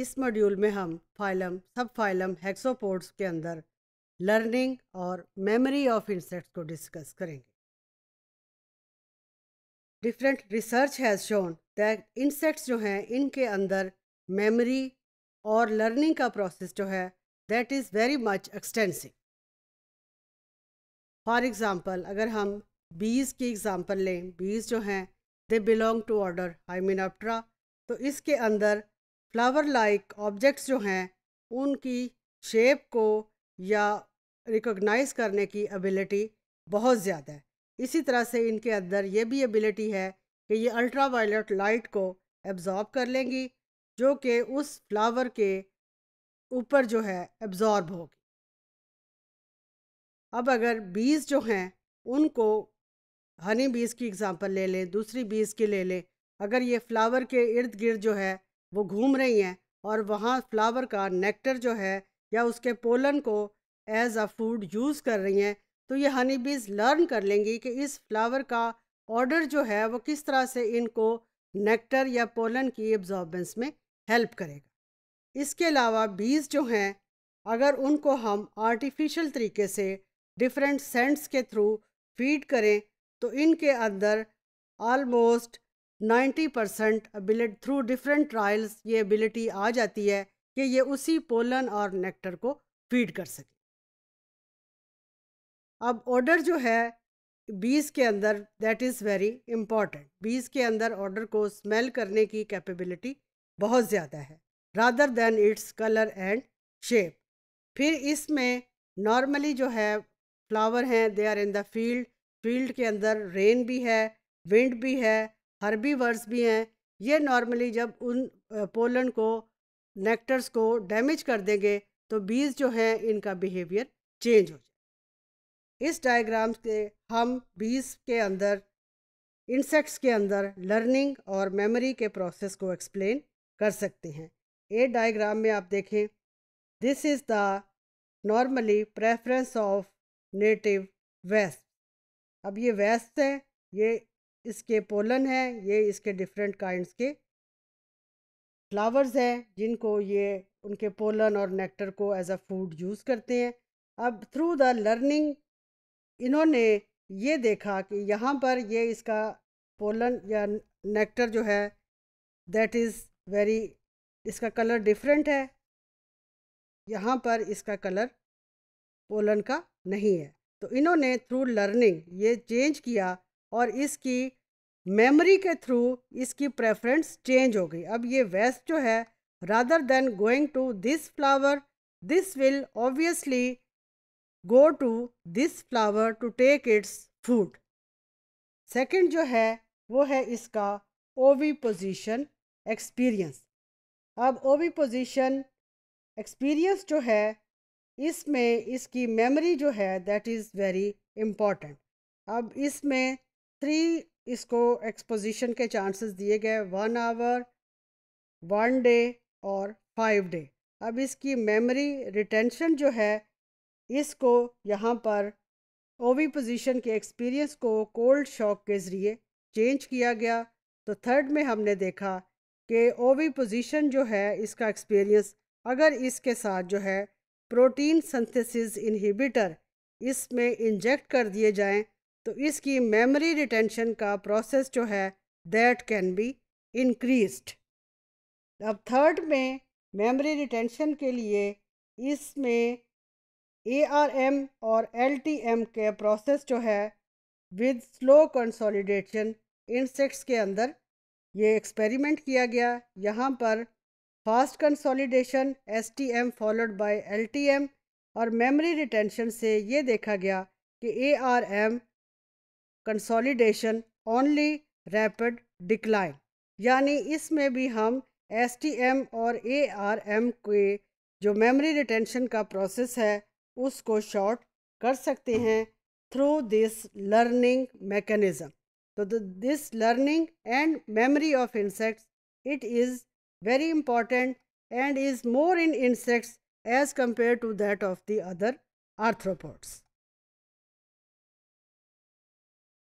इस मॉड्यूल में हम फाइलम सब फाइलम हेक्सोपोर्ट्स के अंदर लर्निंग और मेमोरी ऑफ इंसेक्ट्स को डिस्कस करेंगे different research has shown that insects जो हैं इनके अंदर मेमोरी और लर्निंग का प्रोसेस जो है that is very much extensive for example अगर हम बीज की एग्ज़ाम्पल लें बीज जो हैं they belong to order Hymenoptera तो इसके अंदर फ्लावर लाइक ऑब्जेक्ट्स जो हैं उनकी शेप को या रिकॉग्नाइज करने की एबिलिटी बहुत ज़्यादा है इसी तरह से इनके अंदर ये भी एबिलिटी है कि ये अल्ट्रा वायलेट लाइट को एब्ज़ॉर्ब कर लेंगी जो कि उस फ्लावर के ऊपर जो है एब्ज़ॉर्ब होगी अब अगर बीज जो हैं उनको हनी बीज की एग्ज़ाम्पल ले लें दूसरी बीज की ले लें अगर ये फ्लावर के इर्द गिर्द जो है वो घूम रही हैं और वहाँ फ्लावर का नेक्टर जो है या उसके पोलन को एज अ फूड यूज़ कर रही हैं तो ये हनी बीज लर्न कर लेंगी कि इस फ्लावर का ऑर्डर जो है वो किस तरह से इनको नेक्टर या पोलन की एब्जॉर्बेंस में हेल्प करेगा इसके अलावा बीज जो हैं अगर उनको हम आर्टिफिशियल तरीके से डिफरेंट सेंट्स के थ्रू फीड करें तो इनके अंदर almost ninety percent ability through different trials ये एबिलिटी आ जाती है कि ये उसी पोलन और नेक्टर को फीड कर सके अब ऑर्डर जो है बीज के अंदर दैट इज़ वेरी इम्पॉर्टेंट बीज के अंदर ऑर्डर को स्मेल करने की कैपेबिलिटी बहुत ज़्यादा है rather than its colour and shape फिर इसमें नॉर्मली जो है फ्लावर हैं they are in the field field के अंदर रेन भी है विंड भी है वर्स भी हैं ये नॉर्मली जब उन पोलन को नेक्टर्स को डैमेज कर देंगे तो बीज जो हैं इनका बिहेवियर चेंज हो जाए इस डायग्राम से हम बीज के अंदर इंसेक्ट्स के अंदर लर्निंग और मेमोरी के प्रोसेस को एक्सप्लेन कर सकते हैं ये डायग्राम में आप देखें this is the normally preference of native wasp अब ये वेस्ट हैं ये इसके पोलन है ये इसके डिफरेंट काइंड्स के फ्लावर्स हैं जिनको ये उनके पोलन और नेक्टर को एज अ फूड यूज़ करते हैं अब थ्रू द लर्निंग इन्होंने ये देखा कि यहाँ पर ये इसका पोलन या नेक्टर जो है दैट इज़ वेरी इसका कलर डिफरेंट है यहाँ पर इसका कलर पोलन का नहीं है तो इन्होंने थ्रू लर्निंग ये चेंज किया और इसकी मेमोरी के थ्रू इसकी प्रेफरेंस चेंज हो गई अब ये वेस्ट जो है rather than going to this flower this will obviously go to this flower to take its food second जो है वो है इसका ओवी पोजीशन एक्सपीरियंस अब ओवी पोजीशन एक्सपीरियंस जो है इसमें इसकी मेमोरी जो है दैट इज़ वेरी इम्पॉर्टेंट अब इसमें थ्री इसको एक्सपोजिशन के चांसेस दिए गए वन आवर वन डे और फाइव डे अब इसकी मेमोरी रिटेंशन जो है इसको यहाँ पर ओवी पोजीशन के एक्सपीरियंस को कोल्ड शॉक के ज़रिए चेंज किया गया तो थर्ड में हमने देखा कि ओवी पोजीशन जो है इसका एक्सपीरियंस अगर इसके साथ जो है प्रोटीन सिंथेसिस इनहिबिटर इसमें इंजेक्ट कर दिए जाएं तो इसकी मेमोरी रिटेंशन का प्रोसेस जो है दैट कैन बी इंक्रीज्ड अब थर्ड में मेमोरी रिटेंशन के लिए इसमें ए आर एम और एल टी एम के प्रोसेस जो है विद स्लो कंसोलिडेशन इंसेक्ट्स के अंदर ये एक्सपेरिमेंट किया गया यहाँ पर fast consolidation S T M followed by L T M और मेमोरी रिटेंशन से ये देखा गया कि A R M consolidation only rapid decline यानी इसमें भी हम एस टी एम और ए आर एम के जो मेमोरी रिटेंशन का प्रोसेस है उसको शॉर्ट कर सकते हैं थ्रू दिस लर्निंग मैकेनिज़्म तो this learning and memory of insects it is very important and is more in insects as compare to that of the other arthropods